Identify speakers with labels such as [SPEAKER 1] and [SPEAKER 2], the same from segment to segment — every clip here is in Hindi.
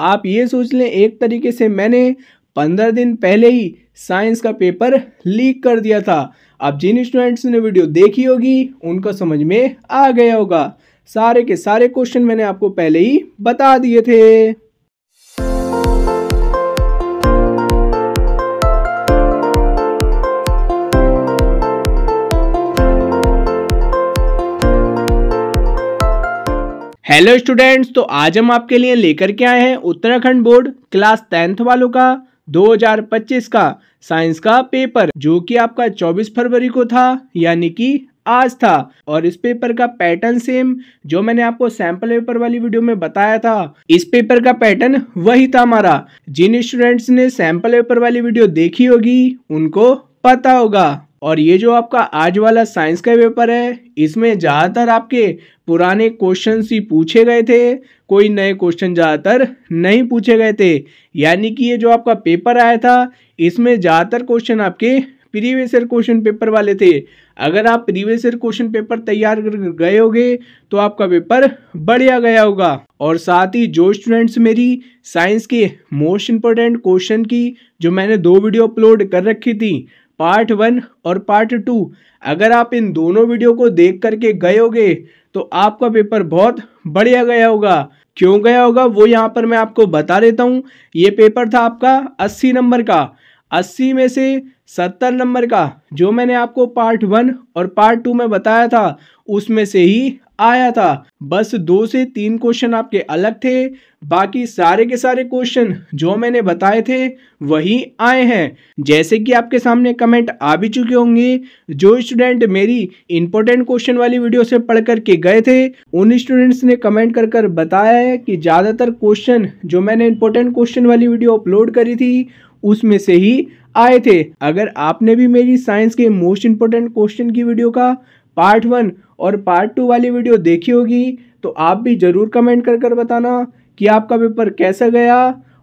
[SPEAKER 1] आप ये सोच लें एक तरीके से मैंने पंद्रह दिन पहले ही साइंस का पेपर लीक कर दिया था अब जिन स्टूडेंट्स ने वीडियो देखी होगी उनको समझ में आ गया होगा सारे के सारे क्वेश्चन मैंने आपको पहले ही बता दिए थे हेलो स्टूडेंट्स तो आज हम आपके लिए लेकर के आए हैं उत्तराखंड बोर्ड क्लास टेंथ वालों का 2025 का साइंस का पेपर जो कि आपका 24 फरवरी को था यानी कि आज था और इस पेपर का पैटर्न सेम जो मैंने आपको सैंपल पेपर वाली वीडियो में बताया था इस पेपर का पैटर्न वही था हमारा जिन स्टूडेंट्स ने सैंपल पेपर वाली वीडियो देखी होगी उनको पता होगा और ये जो आपका आज वाला साइंस का पेपर है इसमें ज़्यादातर आपके पुराने क्वेश्चन ही पूछे गए थे कोई नए क्वेश्चन ज़्यादातर नहीं पूछे गए थे यानी कि ये जो आपका पेपर आया था इसमें ज़्यादातर क्वेश्चन आपके प्रीवियस ईयर क्वेश्चन पेपर वाले थे अगर आप प्रीवियस ईयर क्वेश्चन पेपर तैयार कर गए होगे तो आपका पेपर बढ़िया गया होगा और साथ ही जो स्टूडेंट्स मेरी साइंस के मोस्ट इम्पोर्टेंट क्वेश्चन की जो मैंने दो वीडियो अपलोड कर रखी थी पार्ट वन और पार्ट टू अगर आप इन दोनों वीडियो को देख करके गए होगे तो आपका पेपर बहुत बढ़िया गया होगा क्यों गया होगा वो यहाँ पर मैं आपको बता देता हूँ ये पेपर था आपका अस्सी नंबर का अस्सी में से सत्तर नंबर का जो मैंने आपको पार्ट वन और पार्ट टू में बताया था उसमें से ही आया था बस दो से तीन क्वेश्चन आपके अलग थे बाकी सारे के सारे क्वेश्चन जो मैंने बताए थे वही आए हैं जैसे कि आपके सामने कमेंट आ भी चुके होंगे जो स्टूडेंट मेरी इंपॉर्टेंट क्वेश्चन वाली वीडियो से पढ़ करके गए थे उन स्टूडेंट्स ने कमेंट कर कर बताया है कि ज़्यादातर क्वेश्चन जो मैंने इंपॉर्टेंट क्वेश्चन वाली वीडियो अपलोड करी थी उसमें से ही आए थे अगर आपने भी मेरी साइंस के मोस्ट इंपॉर्टेंट क्वेश्चन की वीडियो का पार्ट वन और पार्ट टू वाली वीडियो देखी होगी तो आप भी ज़रूर कमेंट कर कर बताना कि आपका पेपर कैसा गया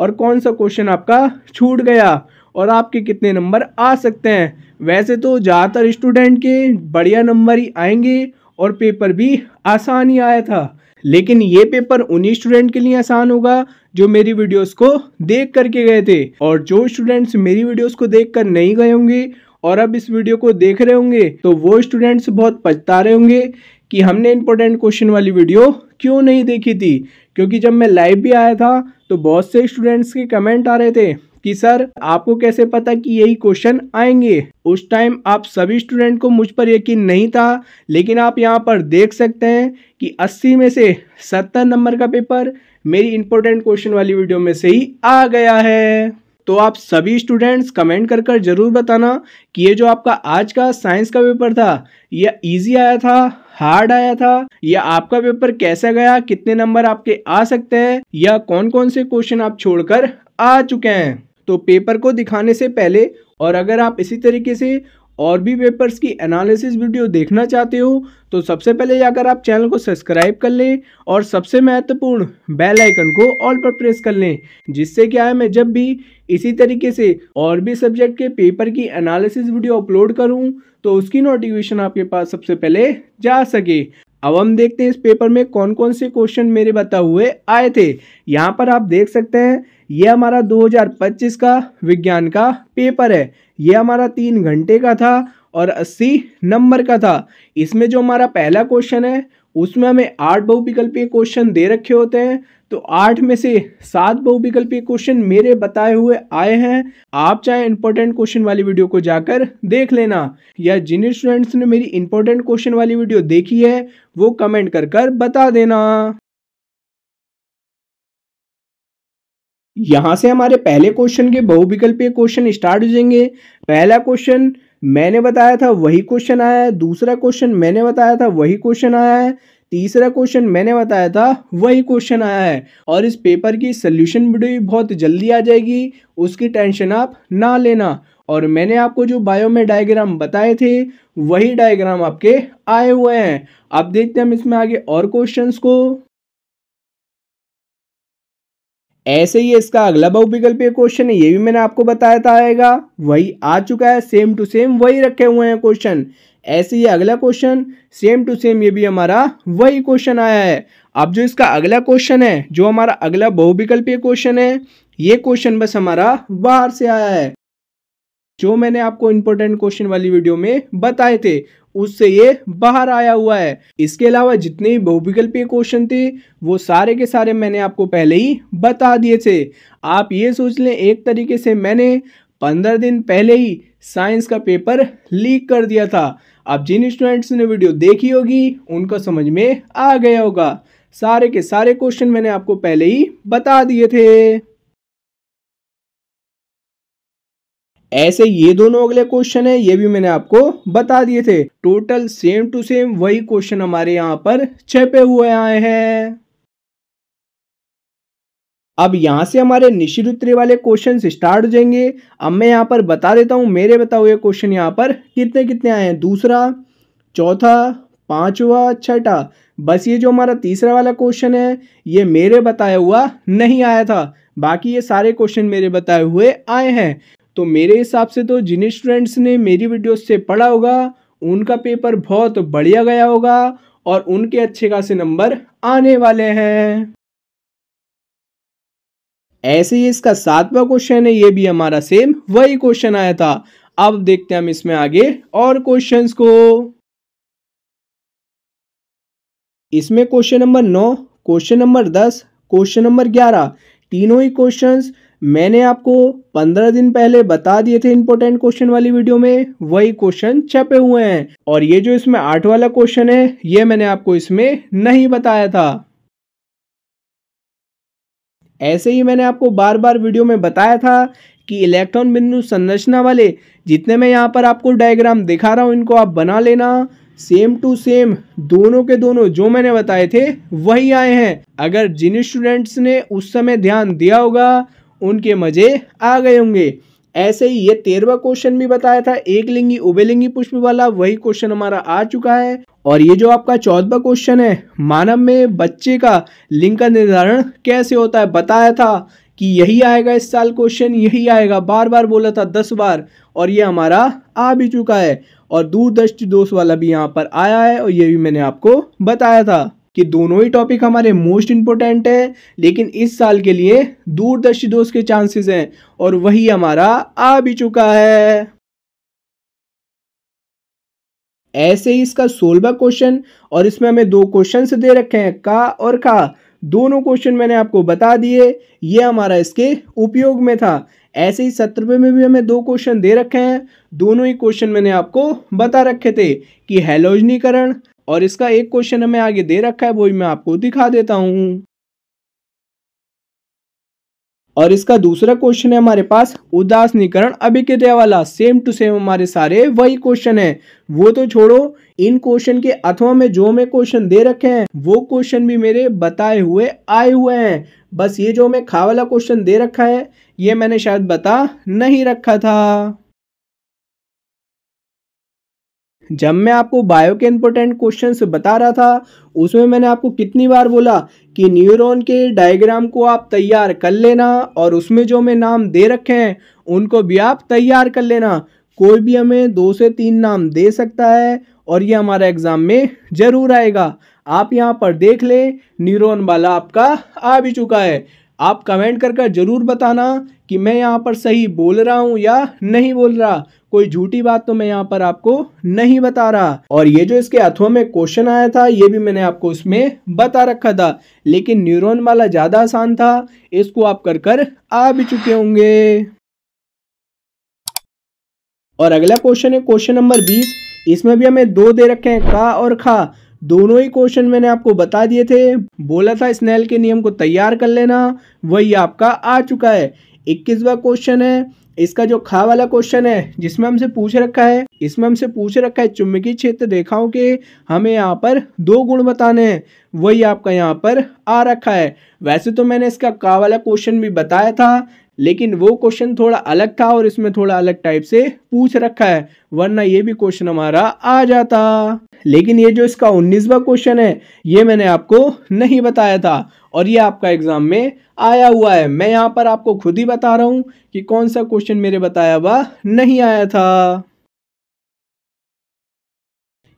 [SPEAKER 1] और कौन सा क्वेश्चन आपका छूट गया और आपके कितने नंबर आ सकते हैं वैसे तो ज़्यादातर स्टूडेंट के बढ़िया नंबर ही आएंगे और पेपर भी आसान ही आया था लेकिन ये पेपर उन्हीं स्टूडेंट के लिए आसान होगा जो मेरी वीडियोस को देख करके गए थे और जो स्टूडेंट्स मेरी वीडियोस को देख कर नहीं गए होंगे और अब इस वीडियो को देख रहे होंगे तो वो स्टूडेंट्स बहुत पछता रहे होंगे कि हमने इंपॉर्टेंट क्वेश्चन वाली वीडियो क्यों नहीं देखी थी क्योंकि जब मैं लाइव भी आया था तो बहुत से स्टूडेंट्स के कमेंट आ रहे थे कि सर आपको कैसे पता कि यही क्वेश्चन आएंगे उस टाइम आप सभी स्टूडेंट को मुझ पर यकीन नहीं था लेकिन आप यहाँ पर देख सकते हैं कि 80 में से 70 नंबर का पेपर मेरी इंपॉर्टेंट क्वेश्चन वाली वीडियो में से ही आ गया है तो आप सभी स्टूडेंट्स कमेंट कर कर जरूर बताना कि ये जो आपका आज का साइंस का पेपर था यह इजी आया था हार्ड आया था या आपका पेपर कैसा गया कितने नंबर आपके आ सकते हैं या कौन कौन से क्वेश्चन आप छोड़कर आ चुके हैं तो पेपर को दिखाने से पहले और अगर आप इसी तरीके से और भी पेपर्स की एनालिसिस वीडियो देखना चाहते हो तो सबसे पहले जाकर आप चैनल को सब्सक्राइब कर लें और सबसे महत्वपूर्ण बेल आइकन को ऑल पर प्रेस कर लें जिससे क्या है मैं जब भी इसी तरीके से और भी सब्जेक्ट के पेपर की एनालिसिस वीडियो अपलोड करूं तो उसकी नोटिफिकेशन आपके पास सबसे पहले जा सके अब हम देखते हैं इस पेपर में कौन कौन से क्वेश्चन मेरे बता हुए आए थे यहाँ पर आप देख सकते हैं ये हमारा 2025 का विज्ञान का पेपर है ये हमारा तीन घंटे का था और 80 नंबर का था इसमें जो हमारा पहला क्वेश्चन है उसमें हमें आठ बहुविकल्पीय क्वेश्चन दे रखे होते हैं तो आठ में से सात बहुविकल्पीय क्वेश्चन मेरे बताए हुए आए हैं आप चाहे इंपॉर्टेंट क्वेश्चन वाली वीडियो को जाकर देख लेना या जिन स्टूडेंट्स ने मेरी इंपॉर्टेंट क्वेश्चन वाली वीडियो देखी है वो कमेंट कर कर बता देना यहां से हमारे पहले क्वेश्चन के बहुविकल्पीय क्वेश्चन स्टार्ट हो जाएंगे पहला क्वेश्चन मैंने बताया था वही क्वेश्चन आया है दूसरा क्वेश्चन मैंने बताया था वही क्वेश्चन आया है तीसरा क्वेश्चन मैंने बताया था वही क्वेश्चन आया है और इस पेपर की सोल्यूशन वीडियो भी बहुत जल्दी आ जाएगी उसकी टेंशन आप ना लेना और मैंने आपको जो बायो में डायग्राम बताए थे वही डायग्राम आपके आए हुए हैं अब देखते हैं हम इसमें आगे और क्वेश्चंस को ऐसे ही इसका अगला बहुविकल्पीय क्वेश्चन है ये भी मैंने आपको बताया था आएगा वही आ चुका है सेम टू सेम वही रखे हुए हैं क्वेश्चन ऐसे ही अगला क्वेश्चन सेम टू सेम ये भी हमारा वही क्वेश्चन आया है अब जो इसका अगला क्वेश्चन है जो हमारा अगला बहुविकल्पीय क्वेश्चन है ये क्वेश्चन बस हमारा बाहर से आया है जो मैंने आपको इंपॉर्टेंट क्वेश्चन वाली वीडियो में बताए थे उससे ये बाहर आया हुआ है इसके अलावा जितने भी बहुविकल्पीय क्वेश्चन थे वो सारे के सारे मैंने आपको पहले ही बता दिए थे आप ये सोच लें एक तरीके से मैंने पंद्रह दिन पहले ही साइंस का पेपर लीक कर दिया था अब जिन स्टूडेंट्स ने वीडियो देखी होगी उनको समझ में आ गया होगा सारे के सारे क्वेश्चन मैंने आपको पहले ही बता दिए थे ऐसे ये दोनों अगले क्वेश्चन है ये भी मैंने आपको बता दिए थे टोटल सेम टू सेम वही क्वेश्चन हमारे यहाँ पर छपे हुए आए हैं अब यहाँ से हमारे निश्चित उत्तर वाले क्वेश्चन स्टार्ट हो जाएंगे अब मैं यहाँ पर बता देता हूँ मेरे बताए हुए क्वेश्चन यहाँ पर कितने कितने आए हैं दूसरा चौथा पांचवा छठा बस ये जो हमारा तीसरा वाला क्वेश्चन है ये मेरे बताया हुआ नहीं आया था बाकी ये सारे क्वेश्चन मेरे बताए हुए आए हैं तो मेरे हिसाब से तो जिन स्टूडेंट्स ने मेरी वीडियो से पढ़ा होगा उनका पेपर बहुत बढ़िया गया होगा और उनके अच्छे खासे नंबर आने वाले हैं ऐसे ही इसका सातवां क्वेश्चन है ये भी हमारा सेम वही क्वेश्चन आया था अब देखते हैं हम इसमें आगे और क्वेश्चंस को इसमें क्वेश्चन नंबर नौ क्वेश्चन नंबर दस क्वेश्चन नंबर ग्यारह तीनों ही क्वेश्चंस मैंने आपको पंद्रह दिन पहले बता दिए थे इंपॉर्टेंट क्वेश्चन वाली वीडियो में वही क्वेश्चन छपे हुए हैं और ये जो इसमें आठ वाला क्वेश्चन है ये मैंने आपको इसमें नहीं बताया था ऐसे ही मैंने आपको बार बार वीडियो में बताया था कि इलेक्ट्रॉन बिंदु संरचना वाले जितने मैं यहाँ पर आपको डायग्राम दिखा रहा हूँ इनको आप बना लेना सेम टू सेम दोनों के दोनों जो मैंने बताए थे वही आए हैं अगर जिन स्टूडेंट्स ने उस समय ध्यान दिया होगा उनके मज़े आ गए होंगे ऐसे ही ये तेरवा क्वेश्चन भी बताया था एक लिंगी लिंगी पुष्प वाला वही क्वेश्चन हमारा आ चुका है और ये जो आपका चौदवा क्वेश्चन है मानव में बच्चे का लिंग का निर्धारण कैसे होता है बताया था कि यही आएगा इस साल क्वेश्चन यही आएगा बार बार बोला था दस बार और ये हमारा आ भी चुका है और दूरदृष्टि दोष वाला भी यहाँ पर आया है और ये भी मैंने आपको बताया था कि दोनों ही टॉपिक हमारे मोस्ट इंपॉर्टेंट हैं लेकिन इस साल के लिए दूरदर्शी दोस्त के चांसेस हैं और वही हमारा आ भी चुका है ऐसे ही इसका सोलवा क्वेश्चन और इसमें हमें दो क्वेश्चन दे रखे हैं का और का दोनों क्वेश्चन मैंने आपको बता दिए ये हमारा इसके उपयोग में था ऐसे ही सत्रहवें में भी हमें दो क्वेश्चन दे रखे हैं दोनों ही क्वेश्चन मैंने आपको बता रखे थे कि हेलोजनीकरण और इसका एक क्वेश्चन हमें आगे दे रखा है वो भी मैं आपको दिखा देता हूं और इसका दूसरा क्वेश्चन है हमारे पास उदासनीकरण अभिक्रिया वाला सेम टू सेम हमारे सारे वही क्वेश्चन है वो तो छोड़ो इन क्वेश्चन के अथवा में जो मैं क्वेश्चन दे रखे हैं वो क्वेश्चन भी मेरे बताए हुए आए हुए हैं बस ये जो मैं खा वाला क्वेश्चन दे रखा है ये मैंने शायद बता नहीं रखा था जब मैं आपको बायो के इंपोर्टेंट क्वेश्चन बता रहा था उसमें मैंने आपको कितनी बार बोला कि न्यूरॉन के डायग्राम को आप तैयार कर लेना और उसमें जो मैं नाम दे रखे हैं उनको भी आप तैयार कर लेना कोई भी हमें दो से तीन नाम दे सकता है और ये हमारा एग्ज़ाम में ज़रूर आएगा आप यहाँ पर देख लें न्यूरोन वाला आपका आ भी चुका है आप कमेंट कर ज़रूर बताना कि मैं यहाँ पर सही बोल रहा हूँ या नहीं बोल रहा कोई झूठी बात तो मैं यहाँ पर आपको नहीं बता रहा और ये जो इसके अथवा में क्वेश्चन आया था ये भी मैंने आपको उसमें बता रखा था लेकिन न्यूरॉन वाला ज़्यादा आसान था इसको आप कर कर आ भी चुके होंगे और अगला क्वेश्चन है क्वेश्चन नंबर बीस इसमें भी हमें दो दे रखे हैं का और खा दोनों ही क्वेश्चन मैंने आपको बता दिए थे बोला था स्नेल के नियम को तैयार कर लेना वही आपका आ चुका है इक्कीसवा क्वेश्चन है इसका जो खा वाला क्वेश्चन है जिसमें हमसे पूछ रखा है इसमें हमसे पूछ रखा है चुम्बकीय क्षेत्र रेखाओं के हमें यहाँ पर दो गुण बताने हैं वही आपका यहाँ पर आ रखा है वैसे तो मैंने इसका का वाला क्वेश्चन भी बताया था लेकिन वो क्वेश्चन थोड़ा अलग था और इसमें थोड़ा अलग टाइप से पूछ रखा है वरना ये भी क्वेश्चन हमारा आ जाता लेकिन ये जो इसका उन्नीसवा क्वेश्चन है ये मैंने आपको नहीं बताया था और ये आपका एग्जाम में आया हुआ है मैं यहाँ पर आपको खुद ही बता रहा हूँ कि कौन सा क्वेश्चन मेरे बताया हुआ नहीं आया था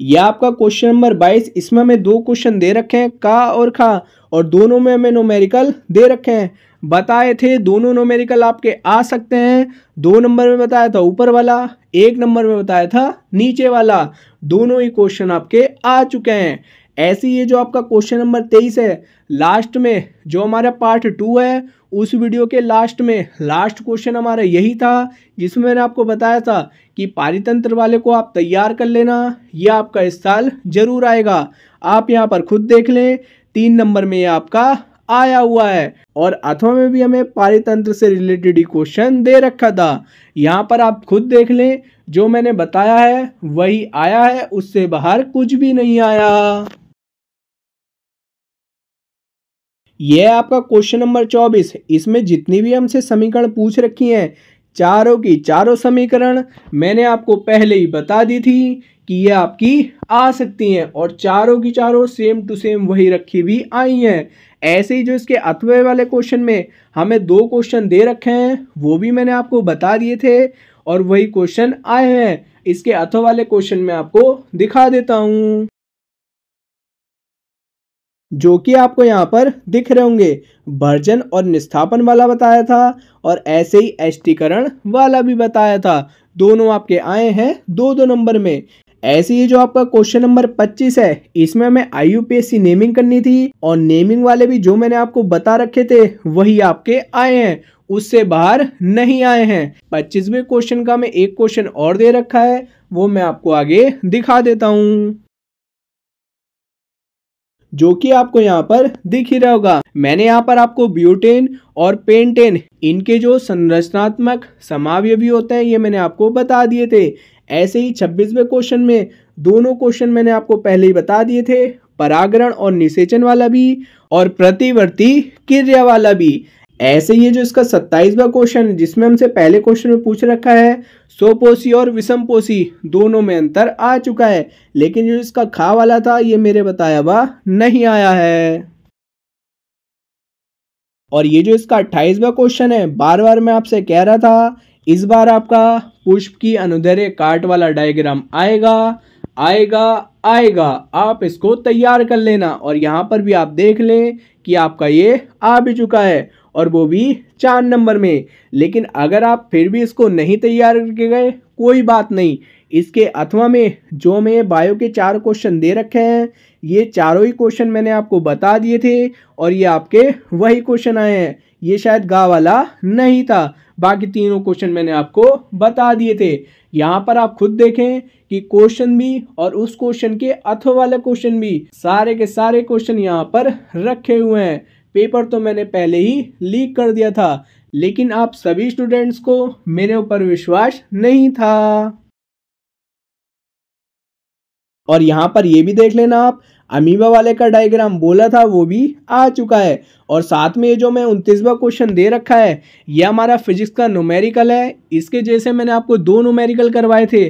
[SPEAKER 1] यह आपका क्वेश्चन नंबर बाईस इसमें हमें दो क्वेश्चन दे रखे हैं का और खा और दोनों में हमें नोमेरिकल दे रखे हैं बताए थे दोनों नोमेरिकल आपके आ सकते हैं दो नंबर में बताया था ऊपर वाला एक नंबर में बताया था नीचे वाला दोनों ही क्वेश्चन आपके आ चुके हैं ऐसे ये जो आपका क्वेश्चन नंबर तेईस है लास्ट में जो हमारा पार्ट टू है उस वीडियो के लास्ट में लास्ट क्वेश्चन हमारा यही था जिसमें मैंने आपको बताया था कि पारितंत्र वाले को आप तैयार कर लेना यह आपका इस साल जरूर आएगा आप यहाँ पर खुद देख लें तीन नंबर में ये आपका आया हुआ है और अथवा में भी हमें पारितंत्र से रिलेटेड ही क्वेश्चन दे रखा था यहाँ पर आप खुद देख लें जो मैंने बताया है वही आया है उससे बाहर कुछ भी नहीं आया यह आपका क्वेश्चन नंबर चौबीस इसमें जितनी भी हमसे समीकरण पूछ रखी हैं चारों की चारों समीकरण मैंने आपको पहले ही बता दी थी कि ये आपकी आ सकती हैं और चारों की चारों सेम टू सेम वही रखी भी आई हैं ऐसे ही जो इसके अथवे वाले क्वेश्चन में हमें दो क्वेश्चन दे रखे हैं वो भी मैंने आपको बता दिए थे और वही क्वेश्चन आए हैं इसके अथवा वाले क्वेश्चन में आपको दिखा देता हूँ जो कि आपको यहाँ पर दिख रहे होंगे भर्जन और निस्थापन वाला बताया था और ऐसे ही एष्टीकरण वाला भी बताया था दोनों आपके आए हैं दो दो नंबर में ऐसे ही जो आपका क्वेश्चन नंबर 25 है इसमें हमें आई नेमिंग करनी थी और नेमिंग वाले भी जो मैंने आपको बता रखे थे वही आपके आए हैं उससे बाहर नहीं आए हैं पच्चीसवें क्वेश्चन का मैं एक क्वेश्चन और दे रखा है वो मैं आपको आगे दिखा देता हूँ जो कि आपको यहाँ पर दिख ही रहा होगा मैंने यहाँ पर आपको ब्यूटेन और पेंटेन इनके जो संरचनात्मक समावय भी होते हैं ये मैंने आपको बता दिए थे ऐसे ही छब्बीसवें क्वेश्चन में दोनों क्वेश्चन मैंने आपको पहले ही बता दिए थे परागरण और निषेचन वाला भी और प्रतिवर्ती क्रिया वाला भी ऐसे ही जो इसका सत्ताईसवा क्वेश्चन जिसमें हमसे पहले क्वेश्चन में पूछ रखा है सोपोसी और विषम पोसी दोनों में अंतर आ चुका है लेकिन जो इसका खा वाला था ये मेरे बताया हुआ नहीं आया है और ये जो इसका अट्ठाईसवा क्वेश्चन है बार बार मैं आपसे कह रहा था इस बार आपका पुष्प की अनुधर्य काट वाला डायग्राम आएगा आएगा आएगा आप इसको तैयार कर लेना और यहाँ पर भी आप देख लें कि आपका ये आ भी चुका है और वो भी चार नंबर में लेकिन अगर आप फिर भी इसको नहीं तैयार करके गए कोई बात नहीं इसके अथवा में जो मैं बायो के चार क्वेश्चन दे रखे हैं ये चारों ही क्वेश्चन मैंने आपको बता दिए थे और ये आपके वही क्वेश्चन आए हैं ये शायद गा वाला नहीं था बाकी तीनों क्वेश्चन मैंने आपको बता दिए थे यहाँ पर आप खुद देखें कि क्वेश्चन भी और उस क्वेश्चन के अथवा वाले क्वेश्चन भी सारे के सारे क्वेश्चन यहाँ पर रखे हुए हैं पेपर तो मैंने पहले ही लीक कर दिया था लेकिन आप सभी स्टूडेंट्स को मेरे ऊपर विश्वास नहीं था और यहाँ पर ये भी देख लेना आप अमीबा वाले का डायग्राम बोला था वो भी आ चुका है और साथ में ये जो मैं उनतीसवा क्वेश्चन दे रखा है ये हमारा फिजिक्स का नोमेरिकल है इसके जैसे मैंने आपको दो नोमेरिकल करवाए थे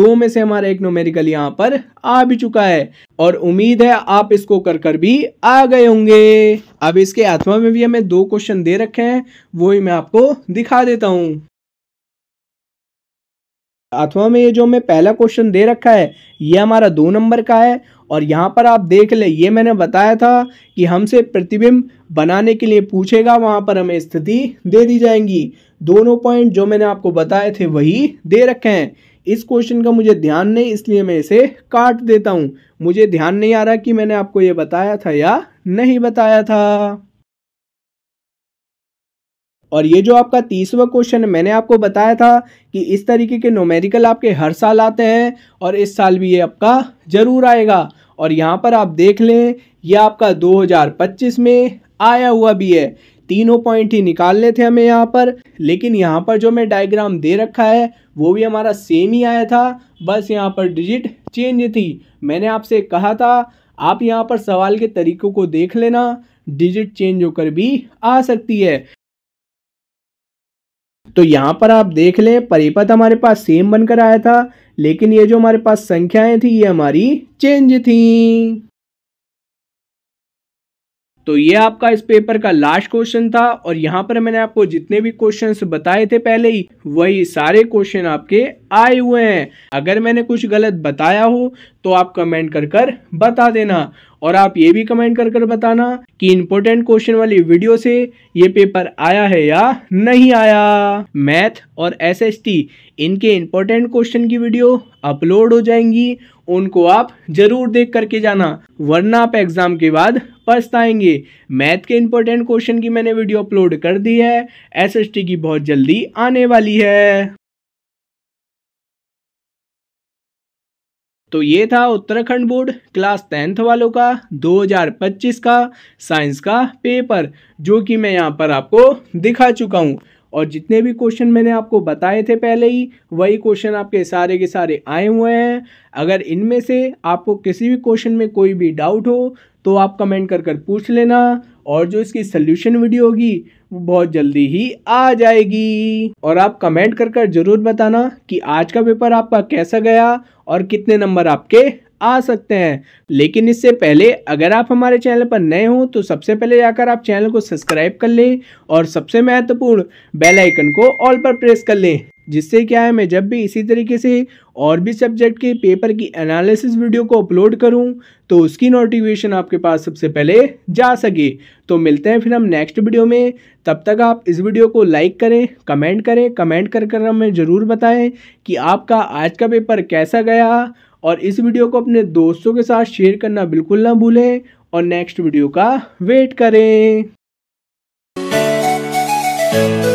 [SPEAKER 1] दो में से हमारा एक नोमेरिकल यहाँ पर आ भी चुका है और उम्मीद है आप इसको कर कर भी आ गए होंगे अब इसके आत्मा में भी हमें दो क्वेश्चन दे रखे हैं वो ही मैं आपको दिखा देता हूँ अथवा में ये जो हमें पहला क्वेश्चन दे रखा है ये हमारा दो नंबर का है और यहाँ पर आप देख ले ये मैंने बताया था कि हमसे प्रतिबिंब बनाने के लिए पूछेगा वहाँ पर हमें स्थिति दे दी जाएंगी दोनों पॉइंट जो मैंने आपको बताए थे वही दे रखे हैं इस क्वेश्चन का मुझे ध्यान नहीं इसलिए मैं इसे काट देता हूँ मुझे ध्यान नहीं आ रहा कि मैंने आपको ये बताया था या नहीं बताया था और ये जो आपका तीसवा क्वेश्चन है मैंने आपको बताया था कि इस तरीके के नोमेरिकल आपके हर साल आते हैं और इस साल भी ये आपका ज़रूर आएगा और यहाँ पर आप देख लें यह आपका 2025 में आया हुआ भी है तीनों पॉइंट ही निकालने थे हमें यहाँ पर लेकिन यहाँ पर जो मैं डायग्राम दे रखा है वो भी हमारा सेम ही आया था बस यहाँ पर डिजिट चेंज थी मैंने आपसे कहा था आप यहाँ पर सवाल के तरीकों को देख लेना डिजिट चेंज होकर भी आ सकती है तो यहाँ पर आप देख लें परिपथ हमारे पास सेम बनकर आया था लेकिन ये जो हमारे पास संख्याएं थी ये हमारी चेंज थी तो ये आपका इस पेपर का लास्ट क्वेश्चन था और यहाँ पर मैंने आपको जितने भी क्वेश्चंस बताए थे पहले ही वही सारे क्वेश्चन आपके आए हुए हैं अगर मैंने कुछ गलत बताया हो तो आप कमेंट कर कर बता देना और आप ये भी कमेंट कर कर बताना कि इम्पोर्टेंट क्वेश्चन वाली वीडियो से ये पेपर आया है या नहीं आया मैथ और एस इनके इम्पोर्टेंट क्वेश्चन की वीडियो अपलोड हो जाएंगी उनको आप जरूर देख करके जाना वरना आप एग्ज़ाम के बाद पछताएंगे मैथ के इम्पोर्टेंट क्वेश्चन की मैंने वीडियो अपलोड कर दी है एस की बहुत जल्दी आने वाली है तो ये था उत्तराखंड बोर्ड क्लास टेंथ वालों का 2025 का साइंस का पेपर जो कि मैं यहाँ पर आपको दिखा चुका हूँ और जितने भी क्वेश्चन मैंने आपको बताए थे पहले ही वही क्वेश्चन आपके सारे के सारे आए हुए हैं अगर इनमें से आपको किसी भी क्वेश्चन में कोई भी डाउट हो तो आप कमेंट कर कर पूछ लेना और जो इसकी सल्यूशन वीडियो होगी वो बहुत जल्दी ही आ जाएगी और आप कमेंट कर कर जरूर बताना कि आज का पेपर आपका कैसा गया और कितने नंबर आपके आ सकते हैं लेकिन इससे पहले अगर आप हमारे चैनल पर नए हों तो सबसे पहले जाकर आप चैनल को सब्सक्राइब कर लें और सबसे महत्वपूर्ण बेल आइकन को ऑल पर प्रेस कर लें जिससे क्या है मैं जब भी इसी तरीके से और भी सब्जेक्ट के पेपर की एनालिसिस वीडियो को अपलोड करूं तो उसकी नोटिफिकेशन आपके पास सबसे पहले जा सके तो मिलते हैं फिर हम नेक्स्ट वीडियो में तब तक आप इस वीडियो को लाइक करें कमेंट करें कमेंट कर कर हमें ज़रूर बताएं कि आपका आज का पेपर कैसा गया और इस वीडियो को अपने दोस्तों के साथ शेयर करना बिल्कुल ना भूलें और नेक्स्ट वीडियो का वेट करें